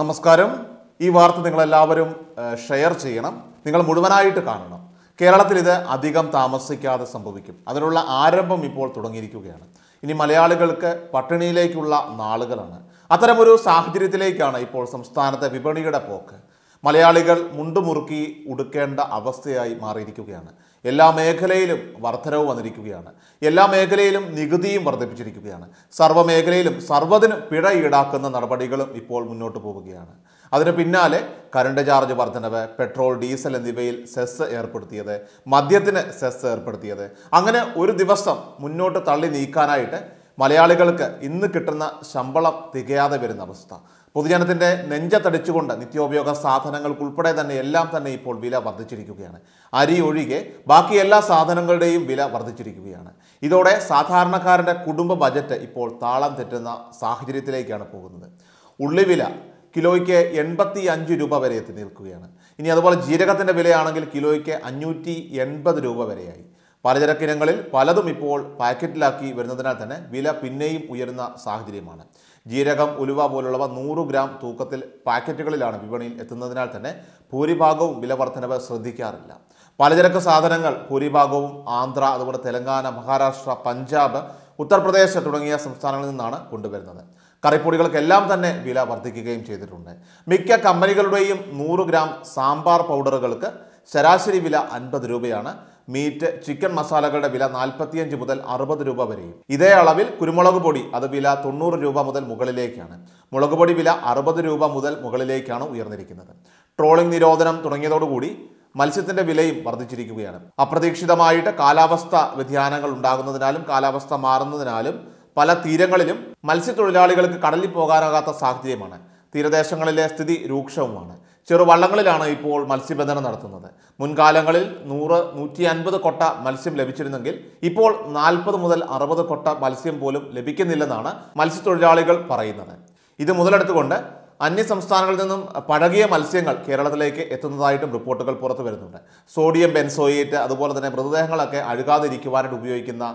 നമസ്കാരം ഈ വാർത്ത നിങ്ങളെല്ലാവരും ഷെയർ ചെയ്യണം നിങ്ങൾ മുഴുവനായിട്ട് കാണണം കേരളത്തിൽ ഇത് അധികം താമസിക്കാതെ സംഭവിക്കും അതിനുള്ള ആരംഭം ഇപ്പോൾ തുടങ്ങിയിരിക്കുകയാണ് ഇനി മലയാളികൾക്ക് പട്ടിണിയിലേക്കുള്ള നാളുകളാണ് അത്തരമൊരു സാഹചര്യത്തിലേക്കാണ് ഇപ്പോൾ സംസ്ഥാനത്തെ വിപണിയുടെ പോക്ക് മലയാളികൾ മുണ്ടുമുറുക്കി ഉടുക്കേണ്ട അവസ്ഥയായി മാറിയിരിക്കുകയാണ് എല്ലാ മേഖലയിലും വർധനവ് വന്നിരിക്കുകയാണ് എല്ലാ മേഖലയിലും നികുതിയും വർദ്ധിപ്പിച്ചിരിക്കുകയാണ് സർവ്വ മേഖലയിലും സർവ്വതിനും പിഴ ഈടാക്കുന്ന നടപടികളും ഇപ്പോൾ മുന്നോട്ട് പോവുകയാണ് അതിന് പിന്നാലെ കറണ്ട് ചാർജ് വർധനവ് പെട്രോൾ ഡീസൽ എന്നിവയിൽ സെസ് ഏർപ്പെടുത്തിയത് മദ്യത്തിന് സെസ് ഏർപ്പെടുത്തിയത് അങ്ങനെ ഒരു ദിവസം മുന്നോട്ട് തള്ളി നീക്കാനായിട്ട് മലയാളികൾക്ക് ഇന്ന് കിട്ടുന്ന ശമ്പളം തികയാതെ വരുന്ന അവസ്ഥ പൊതുജനത്തിൻ്റെ നെഞ്ചത്തടിച്ചുകൊണ്ട് നിത്യോപയോഗ സാധനങ്ങൾക്കുൾപ്പെടെ തന്നെ എല്ലാം തന്നെ ഇപ്പോൾ വില വർദ്ധിച്ചിരിക്കുകയാണ് അരി ഒഴികെ ബാക്കി എല്ലാ സാധനങ്ങളുടെയും വില വർദ്ധിച്ചിരിക്കുകയാണ് ഇതോടെ സാധാരണക്കാരൻ്റെ കുടുംബ ബജറ്റ് ഇപ്പോൾ താളം തെറ്റുന്ന സാഹചര്യത്തിലേക്കാണ് പോകുന്നത് ഉള്ളിവില കിലോയ്ക്ക് എൺപത്തി അഞ്ച് രൂപ വരെ എത്തി നിൽക്കുകയാണ് ഇനി അതുപോലെ ജീരകത്തിൻ്റെ വിലയാണെങ്കിൽ കിലോയ്ക്ക് അഞ്ഞൂറ്റി എൺപത് രൂപ വരെയായി പലചരക്കിനങ്ങളിൽ പലതും ഇപ്പോൾ പാക്കറ്റിലാക്കി വരുന്നതിനാൽ തന്നെ വില പിന്നെയും ഉയരുന്ന സാഹചര്യമാണ് ജീരകം ഉലുവ പോലുള്ളവ നൂറ് ഗ്രാം തൂക്കത്തിൽ പാക്കറ്റുകളിലാണ് വിപണിയിൽ എത്തുന്നതിനാൽ തന്നെ ഭൂരിഭാഗവും വില വർധനവ് ശ്രദ്ധിക്കാറില്ല പലചരക്ക് സാധനങ്ങൾ ഭൂരിഭാഗവും ആന്ധ്ര അതുപോലെ തെലങ്കാന മഹാരാഷ്ട്ര പഞ്ചാബ് ഉത്തർപ്രദേശ് തുടങ്ങിയ സംസ്ഥാനങ്ങളിൽ നിന്നാണ് കൊണ്ടുവരുന്നത് കറിപ്പൊടികൾക്കെല്ലാം തന്നെ വില വർദ്ധിക്കുകയും ചെയ്തിട്ടുണ്ട് മിക്ക കമ്പനികളുടെയും നൂറ് ഗ്രാം സാമ്പാർ പൗഡറുകൾക്ക് ശരാശരി വില അൻപത് രൂപയാണ് മീറ്റ് ചിക്കൻ മസാലകളുടെ വില നാൽപ്പത്തിയഞ്ച് മുതൽ അറുപത് രൂപ വരെയും ഇതേ അളവിൽ കുരുമുളക് പൊടി അത് വില തൊണ്ണൂറ് രൂപ മുതൽ മുകളിലേക്കാണ് മുളക് പൊടി വില അറുപത് രൂപ മുതൽ മുകളിലേക്കാണ് ഉയർന്നിരിക്കുന്നത് ട്രോളിംഗ് നിരോധനം തുടങ്ങിയതോടുകൂടി മത്സ്യത്തിന്റെ വിലയും വർദ്ധിച്ചിരിക്കുകയാണ് അപ്രതീക്ഷിതമായിട്ട് കാലാവസ്ഥ വ്യതിയാനങ്ങൾ ഉണ്ടാകുന്നതിനാലും കാലാവസ്ഥ മാറുന്നതിനാലും പല തീരങ്ങളിലും മത്സ്യത്തൊഴിലാളികൾക്ക് കടലിൽ പോകാനാകാത്ത സാഹചര്യമാണ് തീരദേശങ്ങളിലെ സ്ഥിതി രൂക്ഷവുമാണ് ചെറുവള്ളങ്ങളിലാണ് ഇപ്പോൾ മത്സ്യബന്ധനം നടത്തുന്നത് മുൻകാലങ്ങളിൽ നൂറ് നൂറ്റി അൻപത് കൊട്ട മത്സ്യം ലഭിച്ചിരുന്നെങ്കിൽ ഇപ്പോൾ നാൽപ്പത് മുതൽ അറുപത് കൊട്ട മത്സ്യം പോലും ലഭിക്കുന്നില്ലെന്നാണ് മത്സ്യത്തൊഴിലാളികൾ പറയുന്നത് ഇത് മുതലെടുത്തുകൊണ്ട് അന്യ സംസ്ഥാനങ്ങളിൽ നിന്നും പഴകിയ മത്സ്യങ്ങൾ കേരളത്തിലേക്ക് എത്തുന്നതായിട്ടും റിപ്പോർട്ടുകൾ പുറത്തു വരുന്നുണ്ട് സോഡിയം ബെൻസോയേറ്റ് അതുപോലെ തന്നെ മൃതദേഹങ്ങളൊക്കെ അഴുകാതിരിക്കുവാനായിട്ട് ഉപയോഗിക്കുന്ന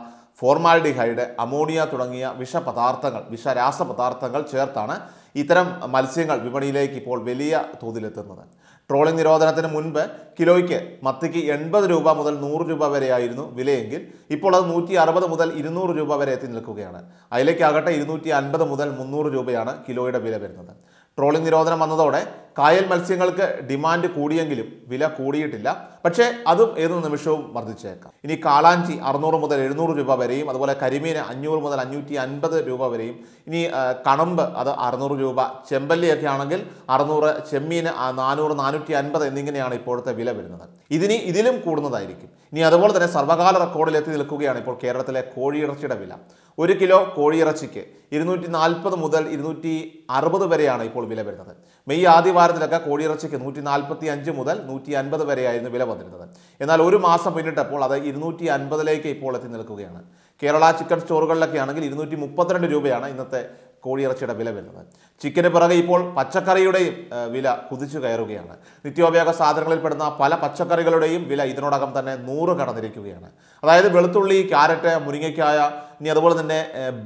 ഫോർമാൽഡിഹൈഡ് അമോണിയ തുടങ്ങിയ വിഷപദാർത്ഥങ്ങൾ വിഷരാസപദാർത്ഥങ്ങൾ ചേർത്താണ് ഇത്തരം മത്സ്യങ്ങൾ വിപണിയിലേക്ക് ഇപ്പോൾ വലിയ തോതിലെത്തുന്നത് ട്രോളിംഗ് നിരോധനത്തിന് മുൻപ് കിലോയ്ക്ക് മത്തിക്ക് എൺപത് രൂപ മുതൽ നൂറ് രൂപ വരെയായിരുന്നു വിലയെങ്കിൽ ഇപ്പോൾ അത് നൂറ്റി അറുപത് മുതൽ ഇരുന്നൂറ് രൂപ വരെ എത്തി നിൽക്കുകയാണ് അതിലേക്കാകട്ടെ ഇരുന്നൂറ്റി അൻപത് മുതൽ മുന്നൂറ് രൂപയാണ് കിലോയുടെ വില വരുന്നത് ട്രോളിംഗ് നിരോധനം വന്നതോടെ കായൽ മത്സ്യങ്ങൾക്ക് ഡിമാൻഡ് കൂടിയെങ്കിലും വില കൂടിയിട്ടില്ല പക്ഷേ അതും ഏത് നിമിഷവും വർദ്ധിച്ചേക്കാം ഇനി കാളാഞ്ചി അറുന്നൂറ് മുതൽ എഴുന്നൂറ് രൂപ വരെയും അതുപോലെ കരിമീൻ അഞ്ഞൂറ് മുതൽ അഞ്ഞൂറ്റി അൻപത് രൂപ വരെയും ഇനി കണമ്പ് അത് അറുന്നൂറ് രൂപ ചെമ്പല്ലിയൊക്കെ ആണെങ്കിൽ അറുന്നൂറ് ചെമ്മീൻ നാനൂറ് നാനൂറ്റി അൻപത് എന്നിങ്ങനെയാണ് ഇപ്പോഴത്തെ വില വരുന്നത് ഇതിനി ഇതിലും കൂടുന്നതായിരിക്കും ഇനി അതുപോലെ തന്നെ സർവകാല റെക്കോർഡിലെത്തി നിൽക്കുകയാണ് ഇപ്പോൾ കേരളത്തിലെ കോഴിയിറച്ചിയുടെ വില ഒരു കിലോ കോഴിയിറച്ചിക്ക് ഇരുന്നൂറ്റി നാൽപ്പത് മുതൽ ഇരുന്നൂറ്റി അറുപത് വരെയാണ് ഇപ്പോൾ വില വരുന്നത് മെയ് ആദ്യ വാരത്തിലൊക്കെ കോഴിയിറച്ചിക്ക് നൂറ്റി നാൽപ്പത്തി അഞ്ച് മുതൽ നൂറ്റി അൻപത് വരെയായിരുന്നു വില വന്നിരുന്നത് എന്നാൽ ഒരു മാസം പിന്നിട്ടപ്പോൾ അത് ഇരുന്നൂറ്റി അൻപതിലേക്ക് ഇപ്പോൾ എത്തി നിൽക്കുകയാണ് കേരള ചിക്കൻ സ്റ്റോറുകളിലൊക്കെ ആണെങ്കിൽ ഇരുന്നൂറ്റി മുപ്പത്തിരണ്ട് രൂപയാണ് ഇന്നത്തെ കോഴിയിറച്ചിയുടെ വില വരുന്നത് ചിക്കന് പിറകെ ഇപ്പോൾ പച്ചക്കറിയുടെയും വില കുതിച്ചു കയറുകയാണ് നിത്യോപയോഗ സാധനങ്ങളിൽ പെടുന്ന പല പച്ചക്കറികളുടെയും വില ഇതിനോടകം തന്നെ നൂറ് കടന്നിരിക്കുകയാണ് അതായത് വെളുത്തുള്ളി ക്യാരറ്റ് മുരിങ്ങയ്ക്കായ ഇനി അതുപോലെ തന്നെ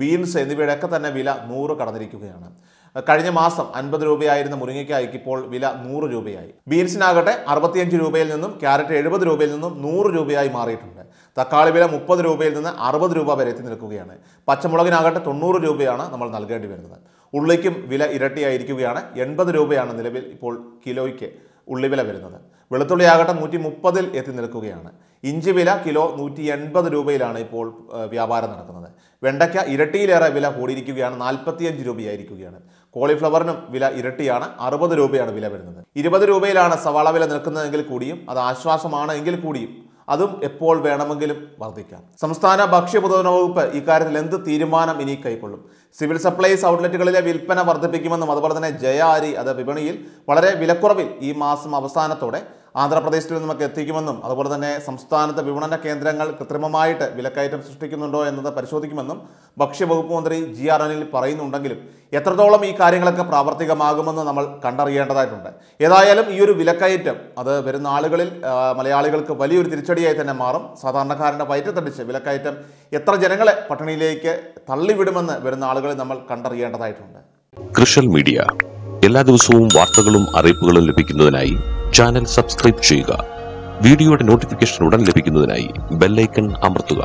ബീൻസ് ഒക്കെ തന്നെ വില നൂറ് കടന്നിരിക്കുകയാണ് കഴിഞ്ഞ മാസം അൻപത് രൂപയായിരുന്ന മുരിങ്ങയ്ക്കായിക്ക് ഇപ്പോൾ വില നൂറ് രൂപയായി ബീൻസിനാകട്ടെ അറുപത്തിയഞ്ച് രൂപയിൽ നിന്നും ക്യാരറ്റ് എഴുപത് രൂപയിൽ നിന്നും നൂറ് രൂപയായി മാറിയിട്ടുണ്ട് തക്കാളി വില മുപ്പത് രൂപയിൽ നിന്ന് അറുപത് രൂപ വരെ എത്തി നിൽക്കുകയാണ് പച്ചമുളകിനാകട്ടെ തൊണ്ണൂറ് രൂപയാണ് നമ്മൾ നൽകേണ്ടി വരുന്നത് ഉള്ളിക്കും വില ഇരട്ടിയായിരിക്കുകയാണ് എൺപത് രൂപയാണ് നിലവിൽ ഇപ്പോൾ കിലോയ്ക്ക് ഉള്ളിവില വരുന്നത് വെളുത്തുള്ളി ആകട്ടെ നൂറ്റി മുപ്പതിൽ എത്തി നിൽക്കുകയാണ് ഇഞ്ചി വില കിലോ നൂറ്റി എൺപത് രൂപയിലാണ് ഇപ്പോൾ വ്യാപാരം നടക്കുന്നത് വെണ്ടയ്ക്ക ഇരട്ടിയിലേറെ വില കൂടിയിരിക്കുകയാണ് നാൽപ്പത്തിയഞ്ച് രൂപയായിരിക്കുകയാണ് കോളിഫ്ലവറിനും വില ഇരട്ടിയാണ് അറുപത് രൂപയാണ് വില വരുന്നത് ഇരുപത് രൂപയിലാണ് സവാള വില നിൽക്കുന്നതെങ്കിൽ കൂടിയും അത് ആശ്വാസമാണ് എങ്കിൽ കൂടിയും അതും എപ്പോൾ വേണമെങ്കിലും വർദ്ധിക്കാം സംസ്ഥാന ഭക്ഷ്യ പൊതുവന വകുപ്പ് ഇക്കാര്യത്തിൽ എന്ത് തീരുമാനം ഇനി കൈക്കൊള്ളും സിവിൽ സപ്ലൈസ് ഔട്ട്ലെറ്റുകളിലെ വിൽപ്പന വർദ്ധിപ്പിക്കുമെന്നും അതുപോലെ തന്നെ ജയ അരി അത് വിപണിയിൽ വളരെ വിലക്കുറവിൽ ഈ മാസം അവസാനത്തോടെ ആന്ധ്രാപ്രദേശിൽ നിന്നുമൊക്കെ എത്തിക്കുമെന്നും അതുപോലെ തന്നെ സംസ്ഥാനത്തെ വിപണന കേന്ദ്രങ്ങൾ കൃത്രിമമായിട്ട് വിലക്കയറ്റം സൃഷ്ടിക്കുന്നുണ്ടോ എന്നത് പരിശോധിക്കുമെന്നും ഭക്ഷ്യവകുപ്പ് മന്ത്രി ജി ആർ അനിൽ പറയുന്നുണ്ടെങ്കിലും എത്രത്തോളം ഈ കാര്യങ്ങളൊക്കെ പ്രാവർത്തികമാകുമെന്ന് നമ്മൾ കണ്ടറിയേണ്ടതായിട്ടുണ്ട് ഏതായാലും ഈ ഒരു വിലക്കയറ്റം അത് വരുന്ന ആളുകളിൽ മലയാളികൾക്ക് വലിയൊരു തിരിച്ചടിയായി തന്നെ മാറും സാധാരണക്കാരൻ്റെ വയറ്റത്തടിച്ച് വിലക്കയറ്റം എത്ര ജനങ്ങളെ പട്ടിണിയിലേക്ക് തള്ളിവിടുമെന്ന് വരുന്ന ആളുകളെ നമ്മൾ കണ്ടറിയേണ്ടതായിട്ടുണ്ട് കൃഷൽ മീഡിയ എല്ലാ ദിവസവും വാർത്തകളും അറിയിപ്പുകളും ലഭിക്കുന്നതിനായി ചാനൽ സബ്സ്ക്രൈബ് ചെയ്യുക വീഡിയോയുടെ നോട്ടിഫിക്കേഷൻ ഉടൻ ലഭിക്കുന്നതിനായി ബെല്ലൈക്കൺ അമർത്തുക